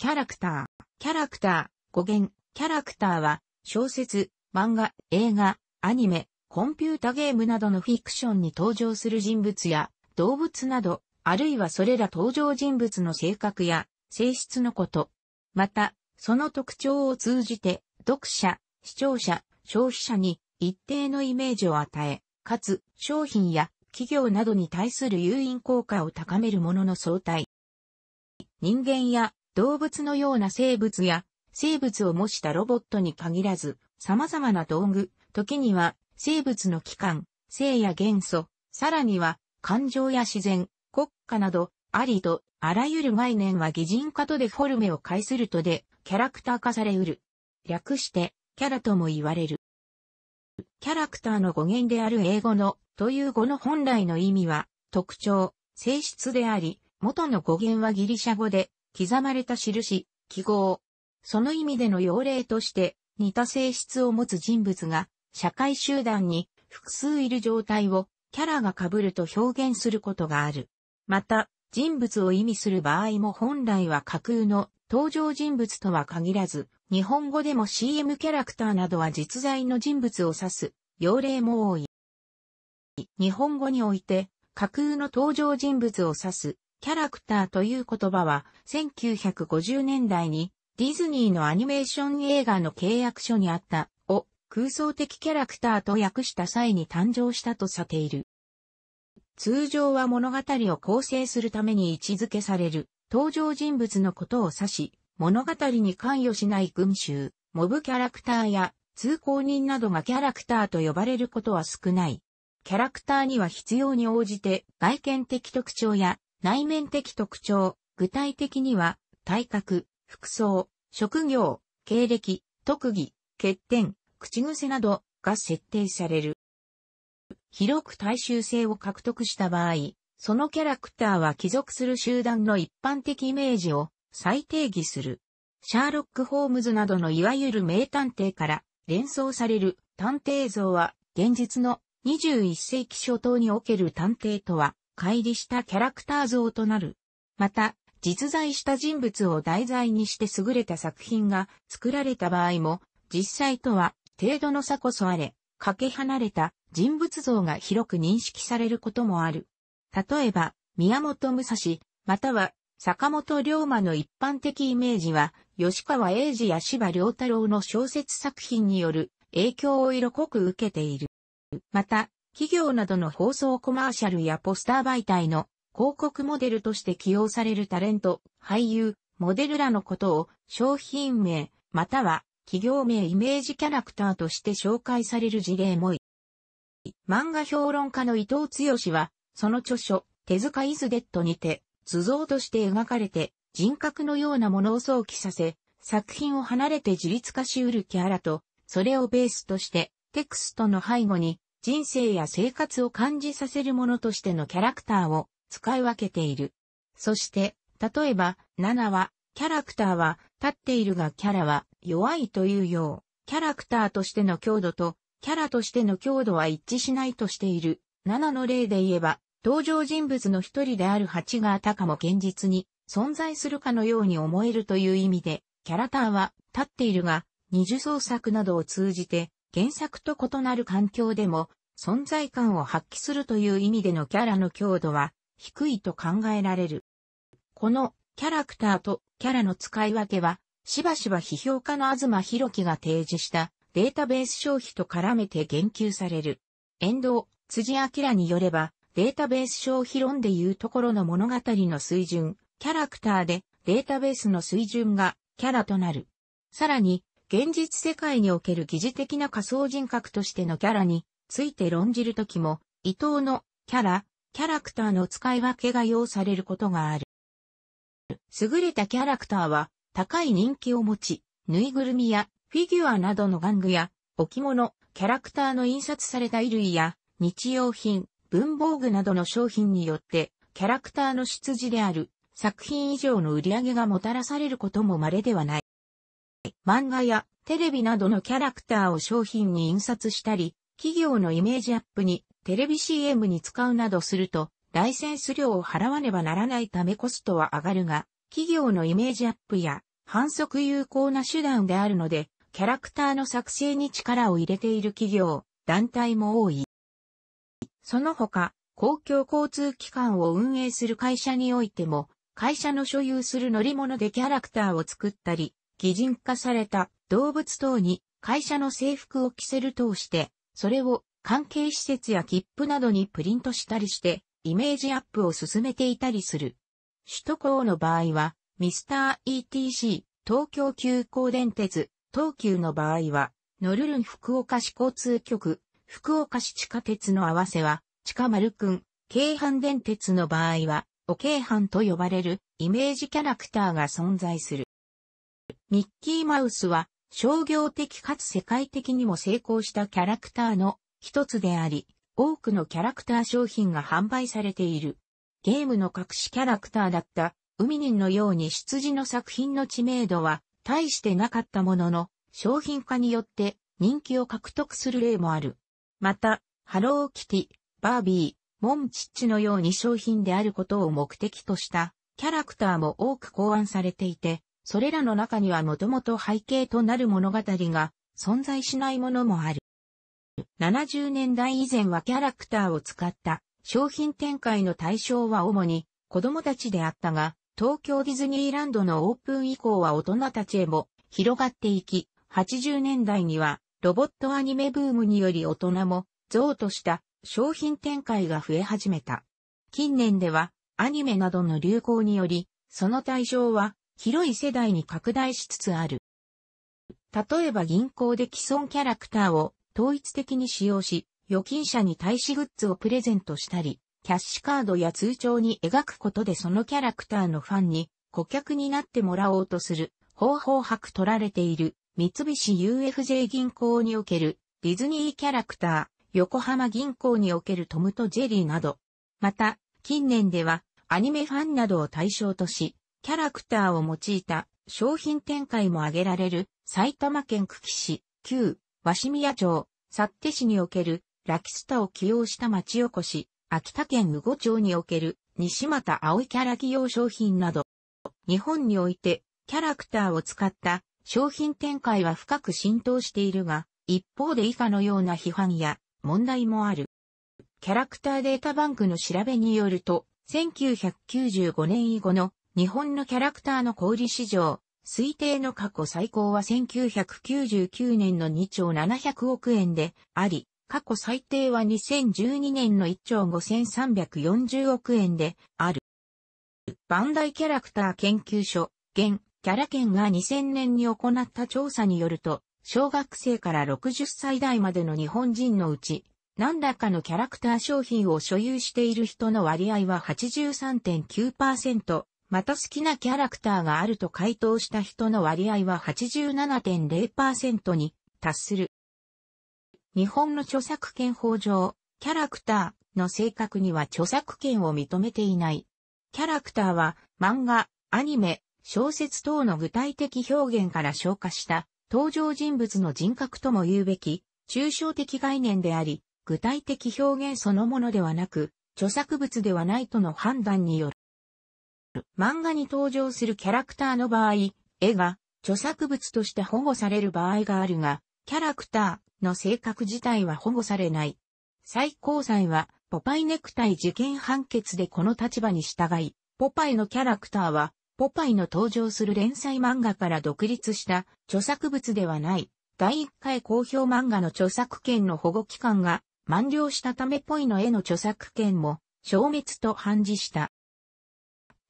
キャラクター。キャラクター、語源。キャラクターは、小説、漫画、映画、アニメ、コンピュータゲームなどのフィクションに登場する人物や、動物など、あるいはそれら登場人物の性格や、性質のこと。また、その特徴を通じて、読者、視聴者、消費者に一定のイメージを与え、かつ商品や企業などに対する誘引効果を高めるものの相対。人間や動物のような生物や生物を模したロボットに限らず、様々な道具、時には生物の器官、性や元素、さらには感情や自然、国家など、ありとあらゆる概念は擬人化とデフォルメを介するとで、キャラクター化されうる。略して、キャラとも言われる。キャラクターの語源である英語のという語の本来の意味は、特徴、性質であり、元の語源はギリシャ語で、刻まれた印、記号。その意味での要例として、似た性質を持つ人物が、社会集団に複数いる状態を、キャラが被ると表現することがある。また、人物を意味する場合も本来は架空の登場人物とは限らず、日本語でも CM キャラクターなどは実在の人物を指す、要例も多い。日本語において、架空の登場人物を指す、キャラクターという言葉は、1950年代にディズニーのアニメーション映画の契約書にあったを空想的キャラクターと訳した際に誕生したとされている。通常は物語を構成するために位置づけされる登場人物のことを指し、物語に関与しない群衆、モブキャラクターや通行人などがキャラクターと呼ばれることは少ない。キャラクターには必要に応じて外見的特徴や内面的特徴、具体的には、体格、服装、職業、経歴、特技、欠点、口癖などが設定される。広く大衆性を獲得した場合、そのキャラクターは帰属する集団の一般的イメージを再定義する。シャーロック・ホームズなどのいわゆる名探偵から連想される探偵像は現実の21世紀初頭における探偵とは乖離したキャラクター像となる。また、実在した人物を題材にして優れた作品が作られた場合も、実際とは程度の差こそあれ、かけ離れた人物像が広く認識されることもある。例えば、宮本武蔵、または坂本龍馬の一般的イメージは、吉川英治や柴良太郎の小説作品による影響を色濃く受けている。また、企業などの放送コマーシャルやポスター媒体の広告モデルとして起用されるタレント、俳優、モデルらのことを商品名、または企業名イメージキャラクターとして紹介される事例も漫画評論家の伊藤剛は、その著書、手塚イズデッドにて、図像として描かれて、人格のようなものを想起させ、作品を離れて自立化しうるキャラと、それをベースとして、テクストの背後に、人生や生活を感じさせるものとしてのキャラクターを使い分けている。そして、例えば、7は、キャラクターは立っているがキャラは弱いというよう、キャラクターとしての強度と、キャラとしての強度は一致しないとしている。7の例で言えば、登場人物の一人である8があたかも現実に存在するかのように思えるという意味で、キャラターは立っているが、二次創作などを通じて原作と異なる環境でも存在感を発揮するという意味でのキャラの強度は低いと考えられる。このキャラクターとキャラの使い分けは、しばしば批評家の東博樹が提示したデータベース消費と絡めて言及される。遠藤、辻明によれば、データベース消費論でいうところの物語の水準、キャラクターでデータベースの水準がキャラとなる。さらに、現実世界における疑似的な仮想人格としてのキャラについて論じるときも、伊藤のキャラ、キャラクターの使い分けが要されることがある。優れたキャラクターは高い人気を持ち、ぬいぐるみやフィギュアなどの玩具や置物、キャラクターの印刷された衣類や日用品、文房具などの商品によってキャラクターの出自である作品以上の売り上げがもたらされることも稀ではない。漫画やテレビなどのキャラクターを商品に印刷したり、企業のイメージアップにテレビ CM に使うなどすると、ライセンス料を払わねばならないためコストは上がるが、企業のイメージアップや反則有効な手段であるので、キャラクターの作成に力を入れている企業、団体も多い。その他、公共交通機関を運営する会社においても、会社の所有する乗り物でキャラクターを作ったり、擬人化された動物等に会社の制服を着せる通して、それを関係施設や切符などにプリントしたりして、イメージアップを進めていたりする。首都高の場合は、ミスター ETC、東京急行電鉄、東急の場合は、ノルルン福岡市交通局、福岡市地下鉄の合わせは、地下丸くん、京阪電鉄の場合は、お京阪と呼ばれるイメージキャラクターが存在する。ミッキーマウスは商業的かつ世界的にも成功したキャラクターの一つであり、多くのキャラクター商品が販売されている。ゲームの隠しキャラクターだった海人のように羊の作品の知名度は大してなかったものの、商品化によって人気を獲得する例もある。また、ハローキティ、バービー、モンチッチのように商品であることを目的としたキャラクターも多く考案されていて、それらの中にはもともと背景となる物語が存在しないものもある。70年代以前はキャラクターを使った商品展開の対象は主に子供たちであったが、東京ディズニーランドのオープン以降は大人たちへも広がっていき、80年代にはロボットアニメブームにより大人も像とした商品展開が増え始めた。近年ではアニメなどの流行により、その対象は広い世代に拡大しつつある。例えば銀行で既存キャラクターを統一的に使用し、預金者に対しグッズをプレゼントしたり、キャッシュカードや通帳に描くことでそのキャラクターのファンに顧客になってもらおうとする方法博取られている三菱 UFJ 銀行におけるディズニーキャラクター、横浜銀行におけるトムとジェリーなど、また近年ではアニメファンなどを対象とし、キャラクターを用いた商品展開も挙げられる埼玉県久喜市、旧、鷲宮町、幸手市におけるラキスタを起用した町おこし、秋田県羽後町における西又青いキャラ起用商品など、日本においてキャラクターを使った商品展開は深く浸透しているが、一方で以下のような批判や問題もある。キャラクターデータバンクの調べによると、1995年以後の日本のキャラクターの小売市場、推定の過去最高は1999年の2兆700億円であり、過去最低は2012年の1兆5340億円である。バンダイキャラクター研究所、現、キャラ研が2000年に行った調査によると、小学生から60歳代までの日本人のうち、何らかのキャラクター商品を所有している人の割合は83.9%、また好きなキャラクターがあると回答した人の割合は87.0%に達する。日本の著作権法上、キャラクターの性格には著作権を認めていない。キャラクターは漫画、アニメ、小説等の具体的表現から消化した登場人物の人格とも言うべき抽象的概念であり、具体的表現そのものではなく、著作物ではないとの判断によ漫画に登場するキャラクターの場合、絵が著作物として保護される場合があるが、キャラクターの性格自体は保護されない。最高裁は、ポパイネクタイ事件判決でこの立場に従い、ポパイのキャラクターは、ポパイの登場する連載漫画から独立した著作物ではない、第1回公表漫画の著作権の保護期間が満了したためポイの絵の著作権も消滅と判事した。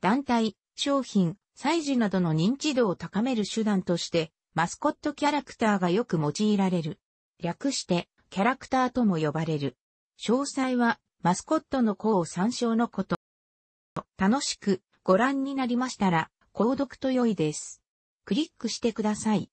団体、商品、祭事などの認知度を高める手段として、マスコットキャラクターがよく用いられる。略して、キャラクターとも呼ばれる。詳細は、マスコットの項を参照のこと。楽しくご覧になりましたら、購読と良いです。クリックしてください。